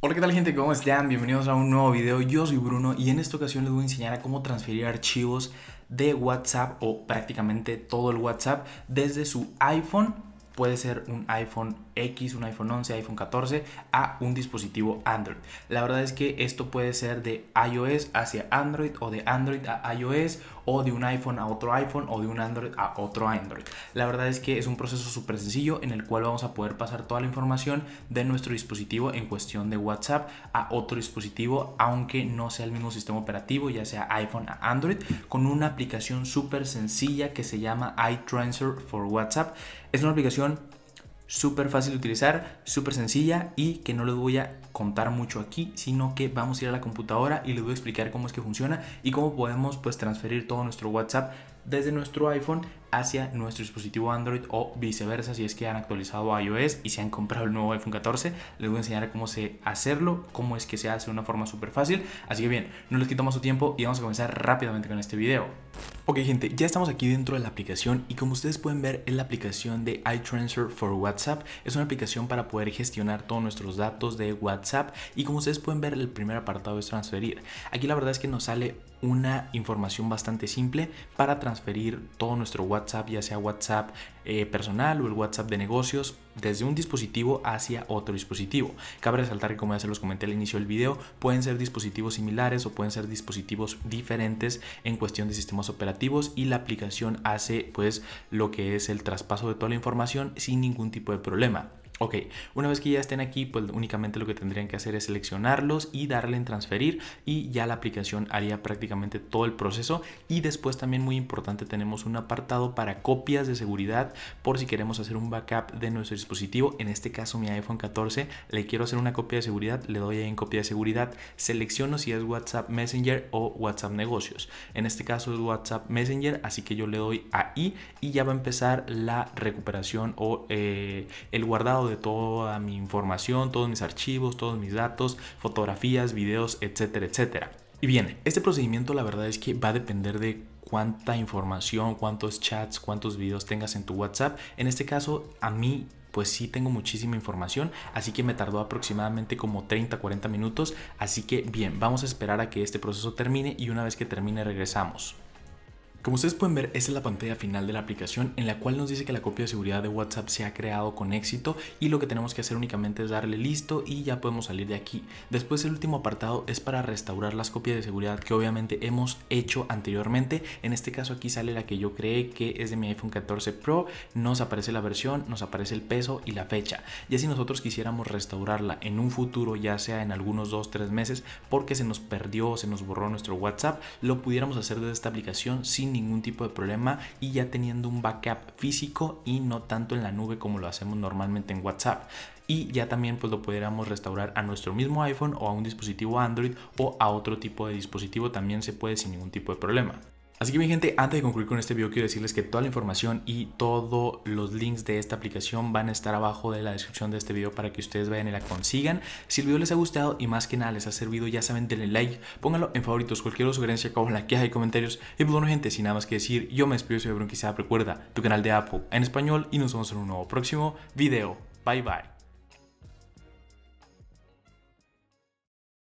Hola qué tal gente, ¿cómo están? Bienvenidos a un nuevo video, yo soy Bruno y en esta ocasión les voy a enseñar a cómo transferir archivos de WhatsApp o prácticamente todo el WhatsApp desde su iPhone, puede ser un iPhone X, un iPhone 11, iPhone 14 a un dispositivo Android. La verdad es que esto puede ser de iOS hacia Android o de Android a iOS o de un iPhone a otro iPhone o de un Android a otro Android. La verdad es que es un proceso súper sencillo en el cual vamos a poder pasar toda la información de nuestro dispositivo en cuestión de WhatsApp a otro dispositivo, aunque no sea el mismo sistema operativo, ya sea iPhone a Android, con una aplicación súper sencilla que se llama iTransfer for WhatsApp. Es una aplicación súper fácil de utilizar, súper sencilla y que no les voy a contar mucho aquí, sino que vamos a ir a la computadora y les voy a explicar cómo es que funciona y cómo podemos pues transferir todo nuestro WhatsApp desde nuestro iPhone hacia nuestro dispositivo Android o viceversa si es que han actualizado iOS y se han comprado el nuevo iPhone 14 les voy a enseñar cómo se hacerlo cómo es que se hace de una forma súper fácil así que bien no les quito más su tiempo y vamos a comenzar rápidamente con este video Ok gente, ya estamos aquí dentro de la aplicación y como ustedes pueden ver es la aplicación de iTransfer for WhatsApp. Es una aplicación para poder gestionar todos nuestros datos de WhatsApp y como ustedes pueden ver el primer apartado es transferir. Aquí la verdad es que nos sale una información bastante simple para transferir todo nuestro WhatsApp ya sea WhatsApp eh, personal o el WhatsApp de negocios, desde un dispositivo hacia otro dispositivo. Cabe resaltar que como ya se los comenté al inicio del video, pueden ser dispositivos similares o pueden ser dispositivos diferentes en cuestión de sistemas operativos y la aplicación hace pues lo que es el traspaso de toda la información sin ningún tipo de problema. Ok, una vez que ya estén aquí, pues únicamente lo que tendrían que hacer es seleccionarlos y darle en transferir y ya la aplicación haría prácticamente todo el proceso y después también muy importante tenemos un apartado para copias de seguridad por si queremos hacer un backup de nuestro dispositivo, en este caso mi iPhone 14, le quiero hacer una copia de seguridad, le doy ahí en copia de seguridad, selecciono si es WhatsApp Messenger o WhatsApp Negocios, en este caso es WhatsApp Messenger, así que yo le doy ahí y ya va a empezar la recuperación o eh, el guardado de toda mi información, todos mis archivos, todos mis datos, fotografías, videos, etcétera, etcétera. Y bien, este procedimiento la verdad es que va a depender de cuánta información, cuántos chats, cuántos videos tengas en tu WhatsApp. En este caso, a mí pues sí tengo muchísima información, así que me tardó aproximadamente como 30-40 minutos, así que bien, vamos a esperar a que este proceso termine y una vez que termine regresamos. Como ustedes pueden ver, esta es la pantalla final de la aplicación en la cual nos dice que la copia de seguridad de WhatsApp se ha creado con éxito y lo que tenemos que hacer únicamente es darle listo y ya podemos salir de aquí. Después el último apartado es para restaurar las copias de seguridad que obviamente hemos hecho anteriormente. En este caso aquí sale la que yo creé que es de mi iPhone 14 Pro, nos aparece la versión, nos aparece el peso y la fecha. Ya si nosotros quisiéramos restaurarla en un futuro, ya sea en algunos 2-3 meses, porque se nos perdió o se nos borró nuestro WhatsApp, lo pudiéramos hacer desde esta aplicación sin ningún tipo de problema y ya teniendo un backup físico y no tanto en la nube como lo hacemos normalmente en WhatsApp y ya también pues lo pudiéramos restaurar a nuestro mismo iPhone o a un dispositivo Android o a otro tipo de dispositivo también se puede sin ningún tipo de problema. Así que mi gente, antes de concluir con este video quiero decirles que toda la información y todos los links de esta aplicación van a estar abajo de la descripción de este video para que ustedes vayan y la consigan. Si el video les ha gustado y más que nada les ha servido, ya saben, denle like, pónganlo en favoritos, cualquier sugerencia como la queja y comentarios. Y pues, bueno gente, sin nada más que decir, yo me despido, soy Quizá, recuerda, tu canal de Apple en español y nos vemos en un nuevo próximo video. Bye bye.